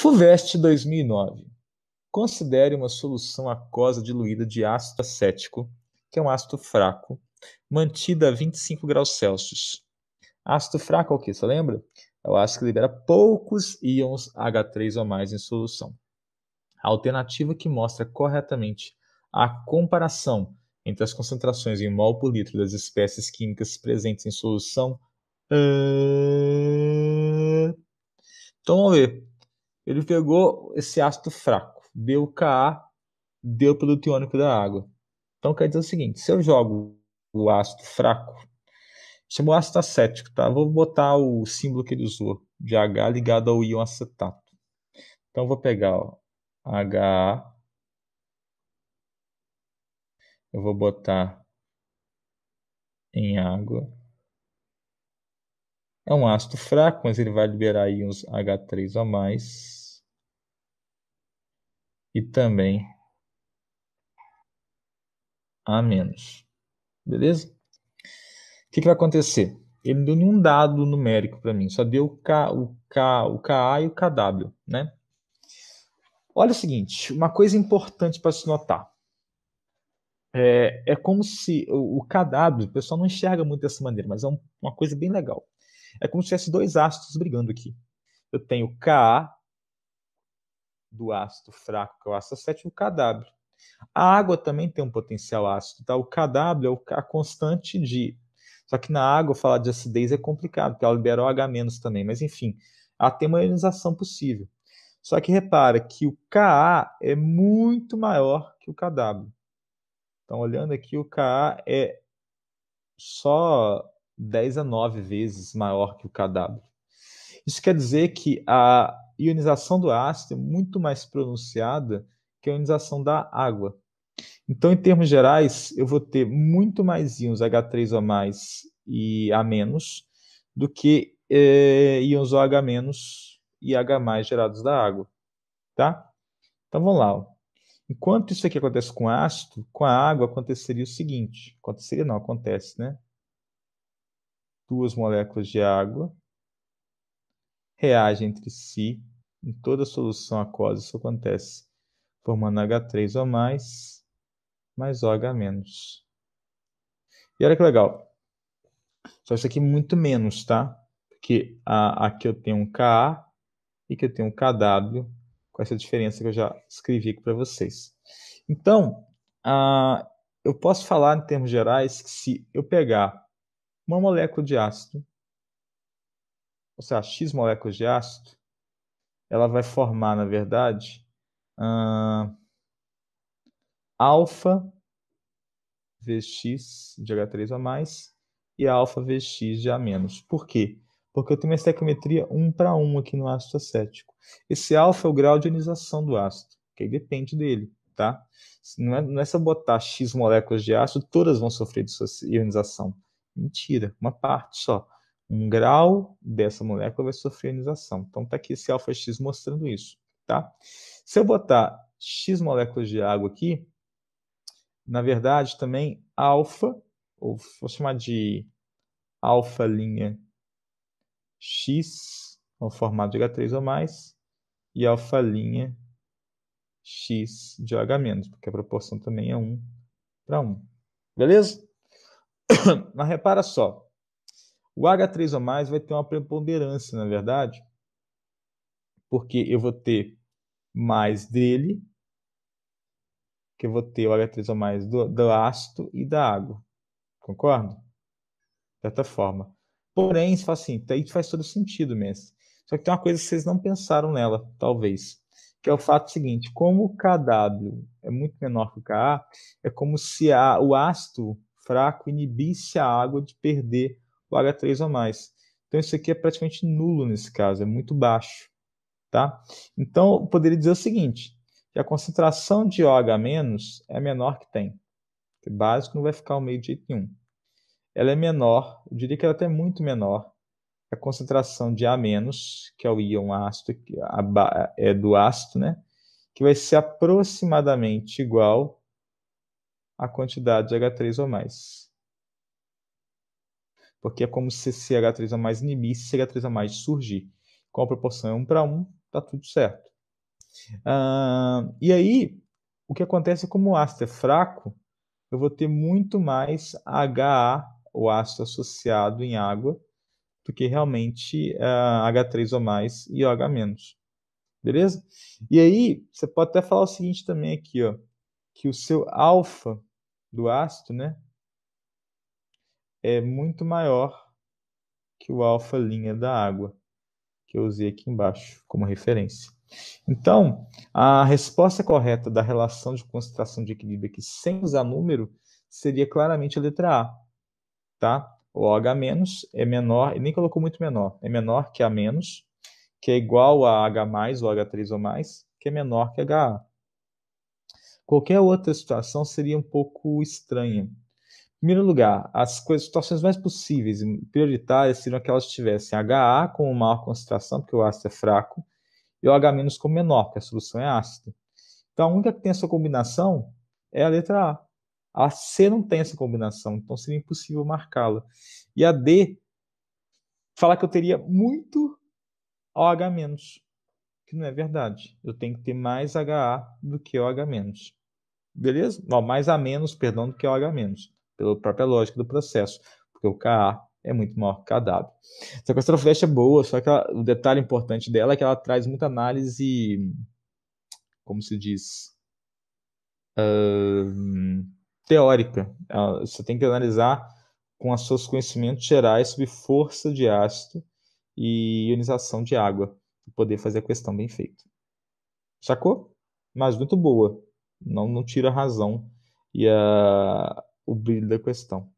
FUVEST 2009. Considere uma solução aquosa diluída de ácido acético, que é um ácido fraco, mantida a 25 graus Celsius. Ácido fraco é o que? Você lembra? É o ácido que libera poucos íons H3 ou mais em solução. A alternativa que mostra corretamente a comparação entre as concentrações em mol por litro das espécies químicas presentes em solução. Então vamos ver. Ele pegou esse ácido fraco, deu Ka, deu pelo iônico da água. Então quer dizer o seguinte: se eu jogo o ácido fraco, chamou ácido acético, tá? Vou botar o símbolo que ele usou, de H ligado ao íon acetato. Então vou pegar ó, HA, eu vou botar em água. É um ácido fraco, mas ele vai liberar íons H3 a mais e também a menos. Beleza? O que, que vai acontecer? Ele não deu nenhum dado numérico para mim, só deu o, K, o, K, o KA e o KW, né? Olha o seguinte, uma coisa importante para se notar. É, é como se o, o KW, o pessoal não enxerga muito dessa maneira, mas é um, uma coisa bem legal. É como se tivesse dois astros brigando aqui. Eu tenho KA do ácido fraco, que é o ácido acético, o KW. A água também tem um potencial ácido, tá? O KW é a constante de. Só que na água falar de acidez é complicado, porque ela libera o H- também, mas enfim, ela tem uma ionização possível. Só que repara que o Ka é muito maior que o KW. Então, olhando aqui, o Ka é só 10 a 9 vezes maior que o KW. Isso quer dizer que a, ionização do ácido é muito mais pronunciada que a ionização da água. Então, em termos gerais, eu vou ter muito mais íons H3O e A- do que é, íons OH- e H+, gerados da água, tá? Então, vamos lá. Ó. Enquanto isso aqui acontece com ácido, com a água aconteceria o seguinte. Aconteceria não, acontece, né? Duas moléculas de água reagem entre si em toda solução aquosa. Isso acontece formando H3 ou mais, mais OH menos. E olha que legal. Só isso aqui muito menos, tá? Porque a, aqui eu tenho um KA e que eu tenho um KW, com essa diferença que eu já escrevi aqui para vocês. Então, a, eu posso falar em termos gerais que se eu pegar uma molécula de ácido ou seja, X moléculas de ácido, ela vai formar, na verdade, uh, alfa VX de H3 a mais e alfa VX de A menos. Por quê? Porque eu tenho uma estequiometria 1 para 1 aqui no ácido acético. Esse alfa é o grau de ionização do ácido, que aí depende dele, tá? Não é, não é só botar X moléculas de ácido, todas vão sofrer de ionização. Mentira, uma parte só um grau dessa molécula vai sofrer ionização. Então está aqui esse alfa-x mostrando isso, tá? Se eu botar x moléculas de água aqui, na verdade também alfa, ou vou chamar de alfa linha x, no formato de H3 ou mais, e alfa linha x de H menos, porque a proporção também é 1 para 1. Beleza? Mas repara só, o H3 O mais vai ter uma preponderância, na é verdade, porque eu vou ter mais dele, que eu vou ter o H3 O mais do, do ácido e da água. Concordo? De certa forma. Porém, assim, tá, isso assim, faz todo sentido, mesmo. Só que tem uma coisa que vocês não pensaram nela, talvez. Que é o fato seguinte: como o KW é muito menor que o KA, é como se a, o ácido fraco inibisse a água de perder o H3 ou mais. Então isso aqui é praticamente nulo nesse caso, é muito baixo. Tá? Então eu poderia dizer o seguinte, que a concentração de OH- é a menor que tem. Que básico não vai ficar ao meio de jeito nenhum. Ela é menor, eu diria que ela é até muito menor, a concentração de A-, que é o íon ácido, é do ácido, né? que vai ser aproximadamente igual à quantidade de H3 ou mais porque é como se CH3 a mais inibisse CH3 a mais surgir. Com a proporção 1 para 1, está tudo certo. Ah, e aí, o que acontece é como o ácido é fraco, eu vou ter muito mais HA, o ácido associado em água, do que realmente ah, H3 ou mais e OH-. Beleza? E aí, você pode até falar o seguinte também aqui, ó, que o seu alfa do ácido, né, é muito maior que o alfa linha da água, que eu usei aqui embaixo como referência. Então, a resposta correta da relação de concentração de equilíbrio aqui sem usar número seria claramente a letra A, tá? O menos é menor, ele nem colocou muito menor, é menor que A-, que é igual a H+, ou H3 ou mais, que é menor que HA. Qualquer outra situação seria um pouco estranha, primeiro lugar, as coisas, situações mais possíveis e prioritárias seriam aquelas que tivessem HA com maior concentração, porque o ácido é fraco, e o H- com menor, porque a solução é ácido. Então, a única que tem essa combinação é a letra A. A C não tem essa combinação, então seria impossível marcá-la. E a D, falar que eu teria muito OH-, que não é verdade. Eu tenho que ter mais HA do que OH-. Beleza? Não, mais A-, perdão, do que OH- pela própria lógica do processo, porque o KA é muito maior que o KW. Essa questão da flecha é boa, só que ela, o detalhe importante dela é que ela traz muita análise, como se diz, uh, teórica. Ela, você tem que analisar com os seus conhecimentos gerais sobre força de ácido e ionização de água, para poder fazer a questão bem feita. Sacou? Mas muito boa. Não, não tira a razão e a, o brilho da questão.